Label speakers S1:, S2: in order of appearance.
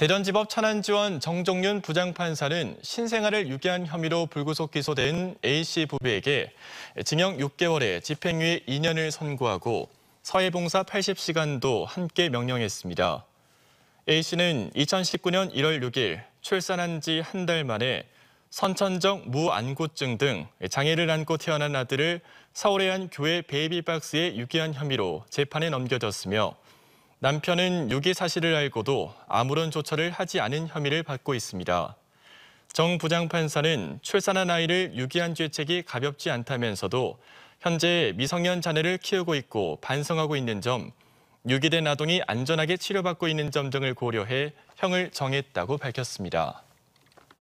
S1: 대전지법 천안지원 정종윤 부장판사는 신생아를 유기한 혐의로 불구속 기소된 A씨 부부에게 징역 6개월에 집행유예 2년을 선고하고 서해봉사 80시간도 함께 명령했습니다. A씨는 2019년 1월 6일 출산한 지 한 달 만에 선천적 무안구증 등 장애를 안고 태어난 아들을 서울의 한 교회 베이비박스에 유기한 혐의로 재판에 넘겨졌으며 남편은 유기 사실을 알고도 아무런 조처를 하지 않은 혐의를 받고 있습니다. 정 부장판사는 출산한 아이를 유기한 죄책이 가볍지 않다면서도 현재 미성년 자녀를 키우고 있고 반성하고 있는 점, 유기된 아동이 안전하게 치료받고 있는 점 등을 고려해 형을 정했다고 밝혔습니다.